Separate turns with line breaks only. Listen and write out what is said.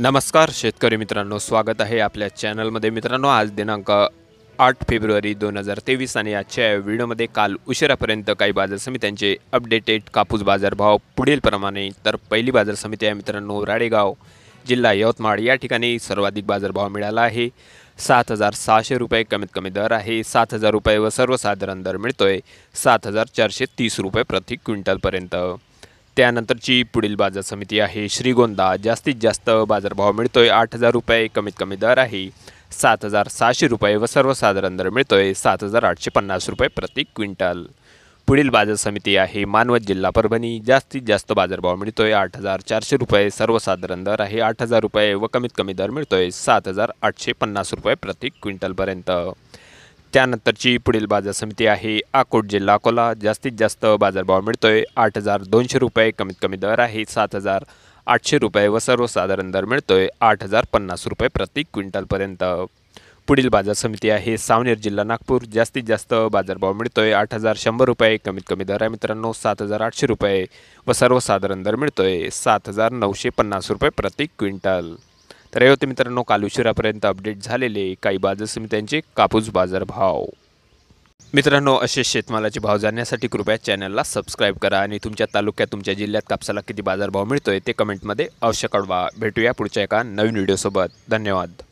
नमस्कार शेतकरी मित्रांनो स्वागत आहे आपल्या चॅनलमध्ये मित्रांनो आज दिनांक आठ फेब्रुवारी दोन हजार तेवीस आणि आजच्या व्हिडिओमध्ये काल उशिरापर्यंत काही बाजार समित्यांचे अपडेटेड कापूस बाजारभाव पुढीलप्रमाणे तर पहिली बाजार समिती आहे मित्रांनो राळेगाव जिल्हा यवतमाळ या ठिकाणी सर्वाधिक बाजारभाव मिळाला आहे सात हजार सहाशे रुपये कमीत कमी दर आहे सात हजार रुपये व सर्वसाधारण दर मिळतो आहे सात हजार चारशे तीस रुपये प्रति क्विंटलपर्यंत त्यानंतरची पुढील बाजार समिती आहे श्रीगोंदा जास्तीत जास्त बाजारभाव मिळतोय आठ हजार रुपये कमीत कमी दर आहे सात हजार सहाशे रुपये व सर्वसाधारण दर मिळतोय सात हजार आठशे पन्नास रुपये प्रति क्विंटल पुढील बाजार समिती आहे मानवत जिल्हा परभणी जास्तीत जास्त बाजारभाव मिळतोय आठ हजार चारशे रुपये सर्वसाधारण दर आहे आठ हजार रुपये व कमीत कमी दर मिळतोय सात हजार आठशे पन्नास रुपये प्रति क्विंटलपर्यंत त्यानंतरची पुढील बाजार समिती आहे अकोट जिल्हा अकोला जास्तीत जास्त बाजारभाव मिळतोय आठ हजार दोनशे रुपये कमीत कमी दर आहे सात हजार आठशे रुपये व सर्वसाधारण दर मिळतोय आठ हजार पन्नास रुपये प्रति क्विंटलपर्यंत पुढील बाजार समिती आहे सावनेर जिल्हा नागपूर जास्तीत जास्त बाजारभाव मिळतोय आठ हजार शंभर रुपये कमीत कमी दर आहे मित्रांनो सात हजार आठशे रुपये व सर्वसाधारण दर मिळतोय सात हजार नऊशे पन्नास रुपये प्रति क्विंटल तर हे होते मित्रांनो काल उशिरापर्यंत अपडेट झालेले काही बाजार समित्यांचे कापूस बाजार भाव मित्रांनो असे शेतमालाचे भाव जाणण्यासाठी कृपया चॅनलला सबस्क्राईब करा आणि तुमच्या तालुक्यात तुमच्या जिल्ह्यात कापसाला किती बाजारभाव मिळतोय ते कमेंटमध्ये अवश्य कळवा भेटूया पुढच्या एका नवीन व्हिडिओसोबत धन्यवाद